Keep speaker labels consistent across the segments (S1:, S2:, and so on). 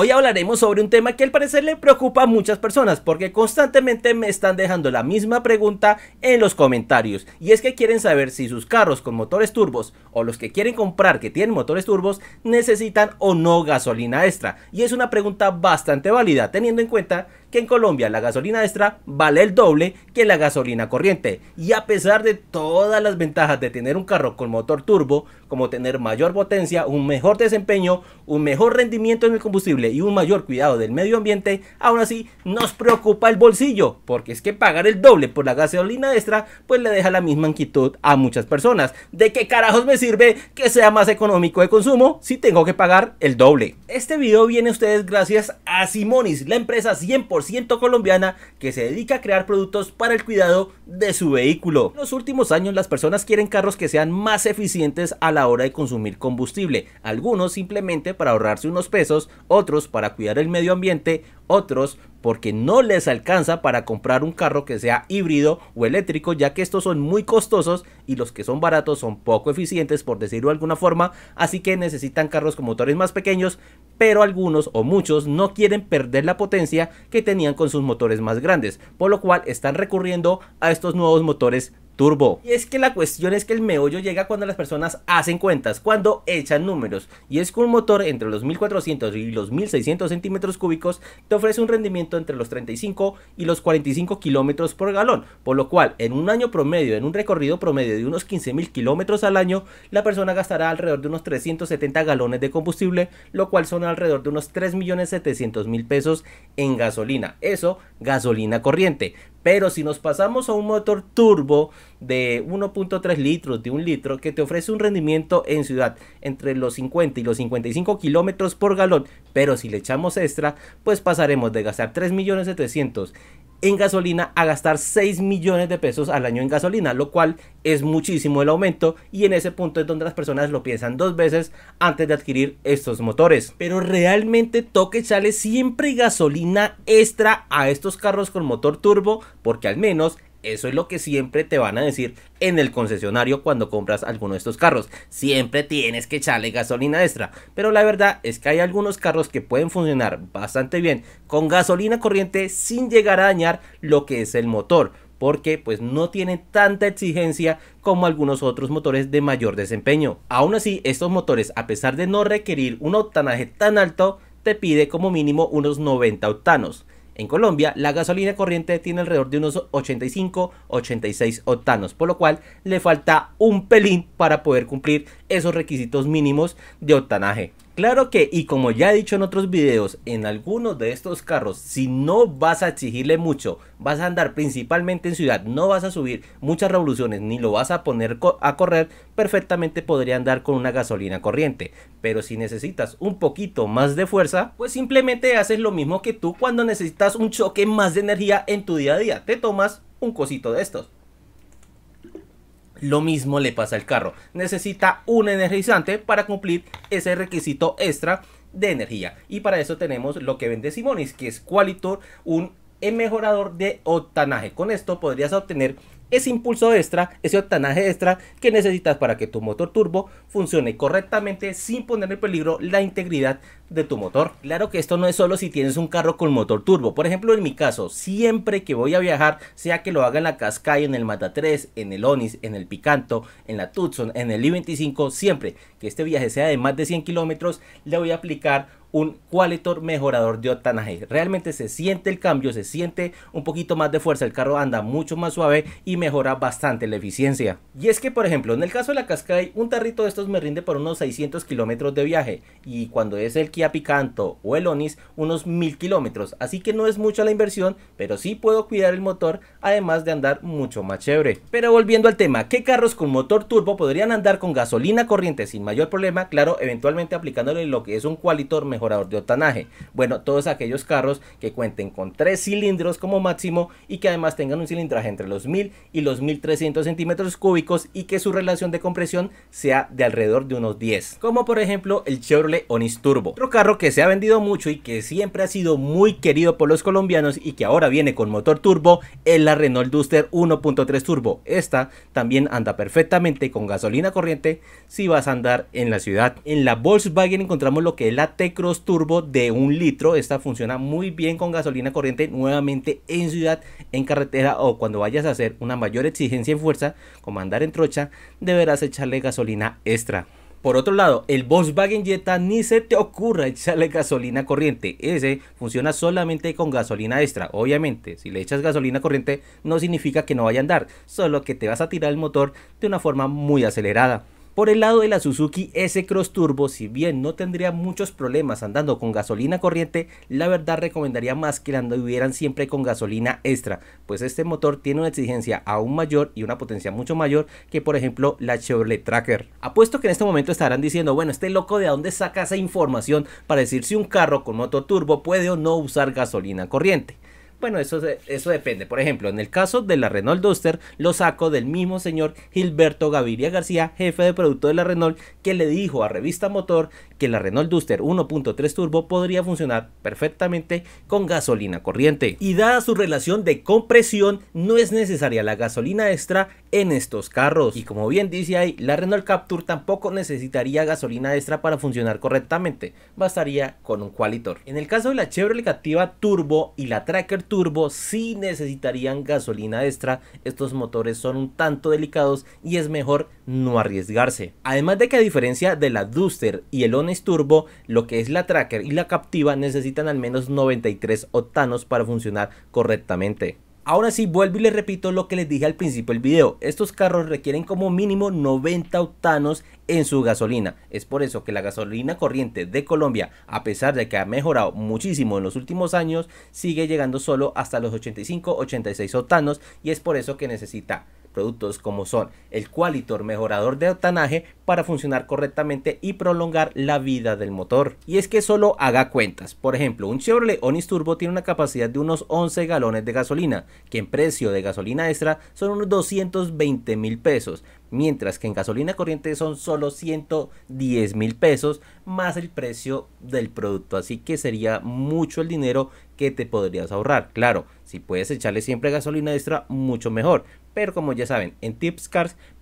S1: Hoy hablaremos sobre un tema que al parecer le preocupa a muchas personas porque constantemente me están dejando la misma pregunta en los comentarios y es que quieren saber si sus carros con motores turbos o los que quieren comprar que tienen motores turbos necesitan o no gasolina extra y es una pregunta bastante válida teniendo en cuenta que en Colombia la gasolina extra vale el doble que la gasolina corriente. Y a pesar de todas las ventajas de tener un carro con motor turbo, como tener mayor potencia, un mejor desempeño, un mejor rendimiento en el combustible y un mayor cuidado del medio ambiente, aún así nos preocupa el bolsillo, porque es que pagar el doble por la gasolina extra pues le deja la misma inquietud a muchas personas. ¿De qué carajos me sirve que sea más económico de consumo si tengo que pagar el doble? Este video viene a ustedes gracias a Simonis, la empresa 100% colombiana que se dedica a crear productos para el cuidado de su vehículo. En los últimos años las personas quieren carros que sean más eficientes a la hora de consumir combustible, algunos simplemente para ahorrarse unos pesos, otros para cuidar el medio ambiente, otros porque no les alcanza para comprar un carro que sea híbrido o eléctrico ya que estos son muy costosos y los que son baratos son poco eficientes por decirlo de alguna forma así que necesitan carros con motores más pequeños pero algunos o muchos no quieren perder la potencia que tenían con sus motores más grandes, por lo cual están recurriendo a estos nuevos motores Turbo. Y es que la cuestión es que el meollo llega cuando las personas hacen cuentas, cuando echan números. Y es que un motor entre los 1400 y los 1600 centímetros cúbicos te ofrece un rendimiento entre los 35 y los 45 kilómetros por galón. Por lo cual, en un año promedio, en un recorrido promedio de unos 15.000 kilómetros al año, la persona gastará alrededor de unos 370 galones de combustible, lo cual son alrededor de unos 3.700.000 pesos en gasolina. Eso, gasolina corriente. Pero si nos pasamos a un motor turbo de 1.3 litros, de un litro, que te ofrece un rendimiento en ciudad entre los 50 y los 55 kilómetros por galón, pero si le echamos extra, pues pasaremos de gastar 3.700.000 en gasolina a gastar 6 millones de pesos al año en gasolina, lo cual es muchísimo el aumento y en ese punto es donde las personas lo piensan dos veces antes de adquirir estos motores. Pero realmente toque echarle siempre gasolina extra a estos carros con motor turbo porque al menos eso es lo que siempre te van a decir en el concesionario cuando compras alguno de estos carros. Siempre tienes que echarle gasolina extra. Pero la verdad es que hay algunos carros que pueden funcionar bastante bien con gasolina corriente sin llegar a dañar lo que es el motor porque pues no tiene tanta exigencia como algunos otros motores de mayor desempeño. Aún así, estos motores, a pesar de no requerir un octanaje tan alto, te pide como mínimo unos 90 octanos. En Colombia, la gasolina corriente tiene alrededor de unos 85-86 octanos, por lo cual le falta un pelín para poder cumplir esos requisitos mínimos de octanaje. Claro que, y como ya he dicho en otros videos, en algunos de estos carros, si no vas a exigirle mucho, vas a andar principalmente en ciudad, no vas a subir muchas revoluciones, ni lo vas a poner a correr, perfectamente podría andar con una gasolina corriente. Pero si necesitas un poquito más de fuerza, pues simplemente haces lo mismo que tú cuando necesitas un choque más de energía en tu día a día. Te tomas un cosito de estos. Lo mismo le pasa al carro. Necesita un energizante para cumplir ese requisito extra de energía. Y para eso tenemos lo que vende Simonis, que es Qualitor, un eh, mejorador de otanaje Con esto podrías obtener ese impulso extra, ese octanaje extra que necesitas para que tu motor turbo funcione correctamente sin poner en peligro la integridad de tu motor. Claro que esto no es solo si tienes un carro con motor turbo. Por ejemplo, en mi caso, siempre que voy a viajar, sea que lo haga en la Cascay, en el Mata 3, en el Onis, en el Picanto, en la Tucson, en el I-25, siempre que este viaje sea de más de 100 kilómetros, le voy a aplicar un cualitor mejorador de octanaje. Realmente se siente el cambio, se siente un poquito más de fuerza, el carro anda mucho más suave y mejora bastante la eficiencia. Y es que, por ejemplo, en el caso de la Cascay, un tarrito de estos me rinde por unos 600 kilómetros de viaje y cuando es el Kia Picanto o el Onis, unos 1000 kilómetros. Así que no es mucha la inversión, pero sí puedo cuidar el motor, además de andar mucho más chévere. Pero volviendo al tema, ¿qué carros con motor turbo podrían andar con gasolina corriente sin mayor problema? Claro, eventualmente aplicándole lo que es un cualitor mejor de otanaje. Bueno, todos aquellos carros que cuenten con tres cilindros como máximo y que además tengan un cilindraje entre los 1000 y los 1300 centímetros cúbicos y que su relación de compresión sea de alrededor de unos 10. Como por ejemplo el Chevrolet Onis Turbo. Otro carro que se ha vendido mucho y que siempre ha sido muy querido por los colombianos y que ahora viene con motor turbo es la Renault Duster 1.3 Turbo. Esta también anda perfectamente con gasolina corriente si vas a andar en la ciudad. En la Volkswagen encontramos lo que es la cruz turbo de un litro. Esta funciona muy bien con gasolina corriente nuevamente en ciudad, en carretera o cuando vayas a hacer una mayor exigencia en fuerza, como andar en trocha, deberás echarle gasolina extra. Por otro lado, el Volkswagen Jetta ni se te ocurra echarle gasolina corriente. Ese funciona solamente con gasolina extra. Obviamente, si le echas gasolina corriente no significa que no vaya a andar, solo que te vas a tirar el motor de una forma muy acelerada. Por el lado de la Suzuki S-Cross Turbo, si bien no tendría muchos problemas andando con gasolina corriente, la verdad recomendaría más que la anduvieran siempre con gasolina extra, pues este motor tiene una exigencia aún mayor y una potencia mucho mayor que por ejemplo la Chevrolet Tracker. Apuesto que en este momento estarán diciendo, bueno, este loco de dónde saca esa información para decir si un carro con motor turbo puede o no usar gasolina corriente. Bueno, eso, eso depende. Por ejemplo, en el caso de la Renault Duster, lo saco del mismo señor Gilberto Gaviria García, jefe de producto de la Renault, que le dijo a Revista Motor que la Renault Duster 1.3 Turbo podría funcionar perfectamente con gasolina corriente. Y dada su relación de compresión, no es necesaria la gasolina extra en estos carros. Y como bien dice ahí, la Renault Capture tampoco necesitaría gasolina extra para funcionar correctamente, bastaría con un Qualitor. En el caso de la Chevrolet Captiva Turbo y la Tracker Turbo sí necesitarían gasolina extra, estos motores son un tanto delicados y es mejor no arriesgarse. Además de que a diferencia de la Duster y el Honda turbo, lo que es la tracker y la captiva necesitan al menos 93 octanos para funcionar correctamente. Ahora sí, vuelvo y les repito lo que les dije al principio del video. Estos carros requieren como mínimo 90 octanos en su gasolina. Es por eso que la gasolina corriente de Colombia, a pesar de que ha mejorado muchísimo en los últimos años, sigue llegando solo hasta los 85-86 octanos y es por eso que necesita productos como son el Qualitor mejorador de octanaje para funcionar correctamente y prolongar la vida del motor. Y es que solo haga cuentas, por ejemplo un Chevrolet onis Turbo tiene una capacidad de unos 11 galones de gasolina, que en precio de gasolina extra son unos 220 mil pesos, mientras que en gasolina corriente son solo 110 mil pesos más el precio del producto, así que sería mucho el dinero que te podrías ahorrar. Claro, si puedes echarle siempre gasolina extra, mucho mejor, pero como ya saben, en Tips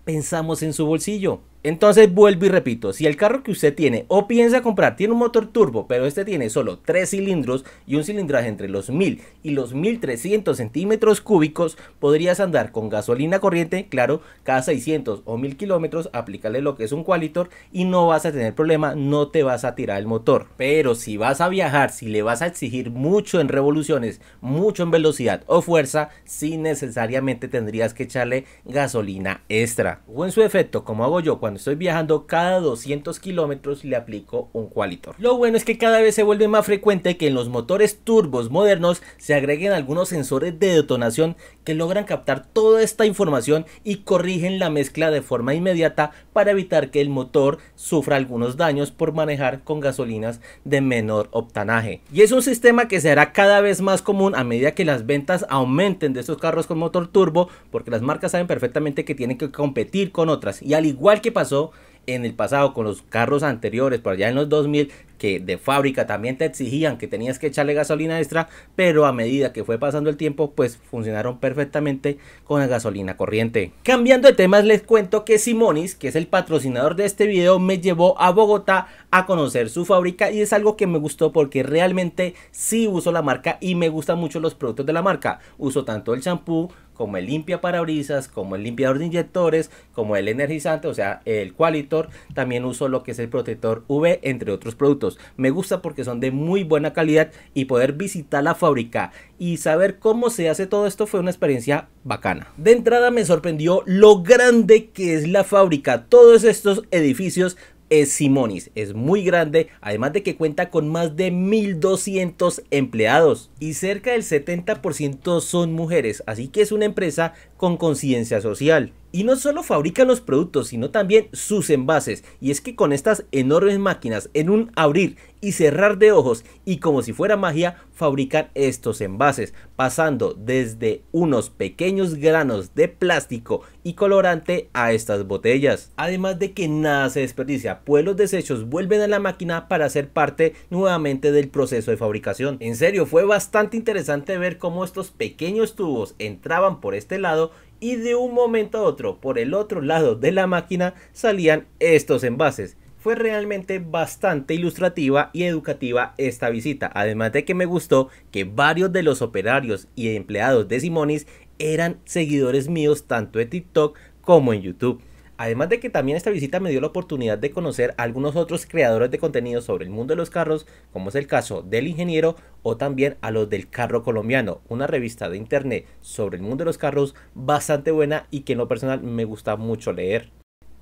S1: pensamos en su bolsillo. Entonces vuelvo y repito, si el carro que usted tiene o piensa comprar tiene un motor turbo, pero este tiene solo 3 cilindros y un cilindraje entre los 1000 y los 1300 centímetros cúbicos, podrías andar con gasolina corriente, claro, cada 600 o 1000 kilómetros, aplícale lo que es un Qualitor y no vas a tener problema, no te vas a tirar el motor. Pero si vas a viajar, si le vas a exigir mucho en revoluciones, mucho en velocidad o fuerza, sí necesariamente tendrías que echarle gasolina extra. O en su efecto, como hago yo cuando estoy viajando cada 200 kilómetros le aplico un Qualitor. Lo bueno es que cada vez se vuelve más frecuente que en los motores turbos modernos se agreguen algunos sensores de detonación que logran captar toda esta información y corrigen la mezcla de forma inmediata para evitar que el motor sufra algunos daños por manejar con gasolinas de menor octanaje. Y es un sistema que será cada vez más común a medida que las ventas aumenten de estos carros con motor turbo porque las marcas saben perfectamente que tienen que competir con otras y al igual que pasó en el pasado con los carros anteriores, por allá en los 2000, que de fábrica también te exigían que tenías que echarle gasolina extra, pero a medida que fue pasando el tiempo, pues funcionaron perfectamente con la gasolina corriente. Cambiando de temas, les cuento que Simonis, que es el patrocinador de este video, me llevó a Bogotá conocer su fábrica y es algo que me gustó porque realmente sí uso la marca y me gustan mucho los productos de la marca. Uso tanto el champú como el limpia parabrisas, como el limpiador de inyectores, como el energizante, o sea, el Qualitor. También uso lo que es el protector v entre otros productos. Me gusta porque son de muy buena calidad y poder visitar la fábrica y saber cómo se hace todo esto fue una experiencia bacana. De entrada me sorprendió lo grande que es la fábrica. Todos estos edificios es Simonis. Es muy grande, además de que cuenta con más de 1.200 empleados y cerca del 70% son mujeres, así que es una empresa con conciencia social. Y no solo fabrican los productos, sino también sus envases. Y es que con estas enormes máquinas, en un abrir y cerrar de ojos, y como si fuera magia, fabrican estos envases, pasando desde unos pequeños granos de plástico y colorante a estas botellas. Además de que nada se desperdicia, pues los desechos vuelven a la máquina para ser parte nuevamente del proceso de fabricación. En serio, fue bastante interesante ver cómo estos pequeños tubos entraban por este lado y de un momento a otro por el otro lado de la máquina salían estos envases. Fue realmente bastante ilustrativa y educativa esta visita, además de que me gustó que varios de los operarios y empleados de Simonis eran seguidores míos tanto en TikTok como en YouTube. Además de que también esta visita me dio la oportunidad de conocer a algunos otros creadores de contenido sobre el mundo de los carros, como es el caso del ingeniero o también a los del carro colombiano, una revista de internet sobre el mundo de los carros bastante buena y que en lo personal me gusta mucho leer.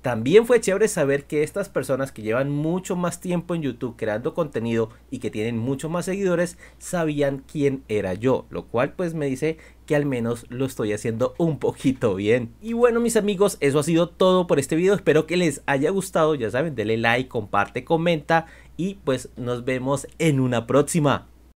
S1: También fue chévere saber que estas personas que llevan mucho más tiempo en YouTube creando contenido y que tienen mucho más seguidores sabían quién era yo, lo cual pues me dice que al menos lo estoy haciendo un poquito bien. Y bueno mis amigos, eso ha sido todo por este video, espero que les haya gustado, ya saben, denle like, comparte, comenta y pues nos vemos en una próxima.